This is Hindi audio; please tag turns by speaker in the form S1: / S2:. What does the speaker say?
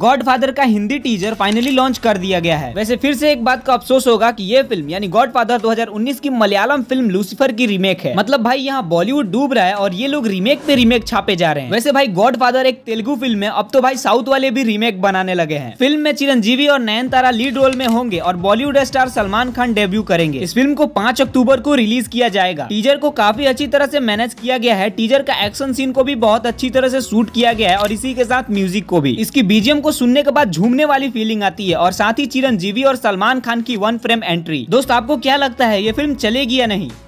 S1: गॉडफादर का हिंदी टीजर फाइनली लॉन्च कर दिया गया है वैसे फिर से एक बात का अफसोस होगा कि ये फिल्म यानी गॉडफादर 2019 की मलयालम फिल्म लूसीफर की रीमेक है मतलब भाई यहाँ बॉलीवुड डूब रहा है और ये लोग रीमेक पे रीमेक छापे जा रहे हैं वैसे भाई फादर एक तेलुगु फिल्म है अब तो भाई साउथ वाले भी रीमेक बनाने लगे हैं फिल्म में चिरंजीवी और तारा लीड रोल में होंगे और बॉलीवुड स्टार सलमान खान डेब्यू करेंगे इस फिल्म को पांच अक्टूबर को रिलीज किया जाएगा टीजर को काफी अच्छी तरह से मैनेज किया गया है टीजर का एक्शन सीन को भी बहुत अच्छी तरह से शूट किया गया है और इसी के साथ म्यूजिक को भी इसकी बीजेम को सुनने के बाद झूमने वाली फीलिंग आती है और साथ ही चिरंजीवी और सलमान खान की वन फ्रेम एंट्री दोस्त आपको क्या लगता है ये फिल्म चलेगी या नहीं